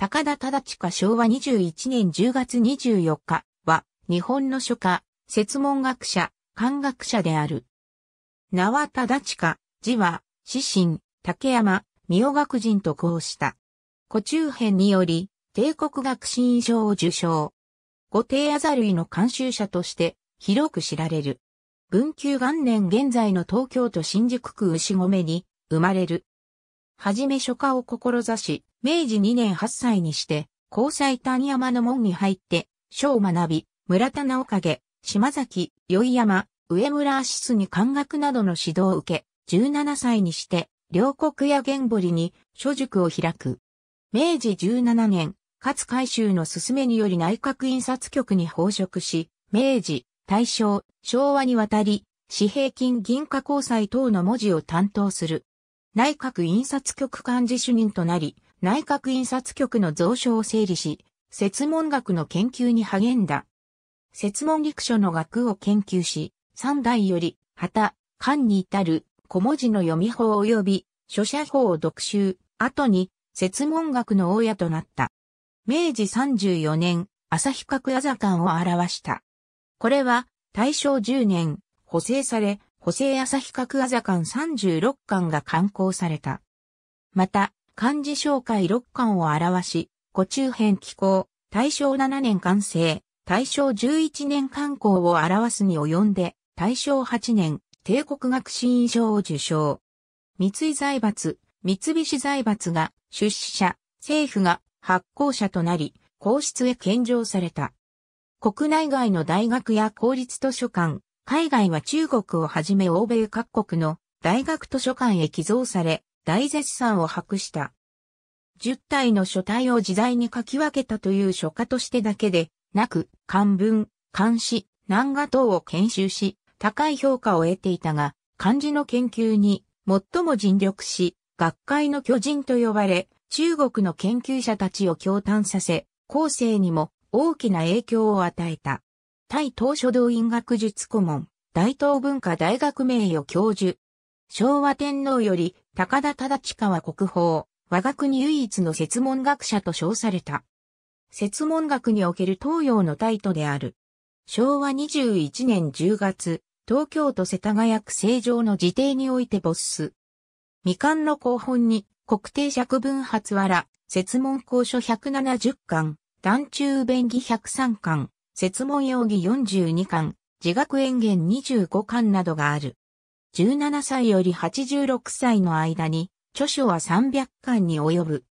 高田忠親昭和21年10月24日は、日本の書家、説問学者、漢学者である。名は忠親、字は、四神、竹山、三尾学人とこうした。古中編により、帝国学士賞を受賞。五帝アザ類の監修者として、広く知られる。文久元年現在の東京都新宿区牛込に生まれる。はじめ書家を志し、明治2年8歳にして、交際谷山の門に入って、書を学び、村田直影、島崎、宵山、上村アシスに漢学などの指導を受け、17歳にして、両国や玄堀に書塾を開く。明治17年、勝海舟の勧めにより内閣印刷局に報職し、明治、大正、昭和にわたり、紙幣金銀貨交際等の文字を担当する。内閣印刷局幹事主任となり、内閣印刷局の蔵書を整理し、説問学の研究に励んだ。説問陸書の学を研究し、三代より、旗、漢に至る小文字の読み法及び書写法を読集、後に、説問学の家となった。明治34年、朝日角朝座館を表した。これは、大正10年、補正され、補正朝日角朝座館36巻が刊行された。また、漢字紹介6巻を表し、古中編紀行、大正7年完成、大正11年刊行を表すに及んで、大正8年、帝国学士院賞を受賞。三井財閥、三菱財閥が出資者、政府が発行者となり、皇室へ献上された。国内外の大学や公立図書館、海外は中国をはじめ欧米各国の大学図書館へ寄贈され、大絶賛を博した。10体の書体を自在に書き分けたという書家としてだけで、なく、漢文、漢詩、南画等を研修し、高い評価を得ていたが、漢字の研究に最も尽力し、学会の巨人と呼ばれ、中国の研究者たちを驚嘆させ、後世にも大きな影響を与えた。対東書道院学術顧問、大東文化大学名誉教授、昭和天皇より高田忠親は国宝、我が国唯一の説問学者と称された。説問学における東洋のタイトである。昭和21年10月、東京都世田谷区成城の辞邸において没す。未完の後本に、国定尺文発藁、ら、説問公書170巻、団中弁義103巻、説問用義42巻、自学園言25巻などがある。17歳より86歳の間に、著書は300巻に及ぶ。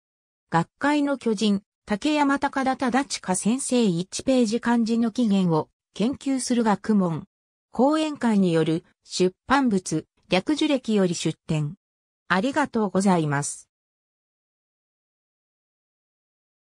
学会の巨人、竹山高田忠親先生1ページ漢字の起源を研究する学問。講演会による出版物、略樹歴より出展。ありがとうございます。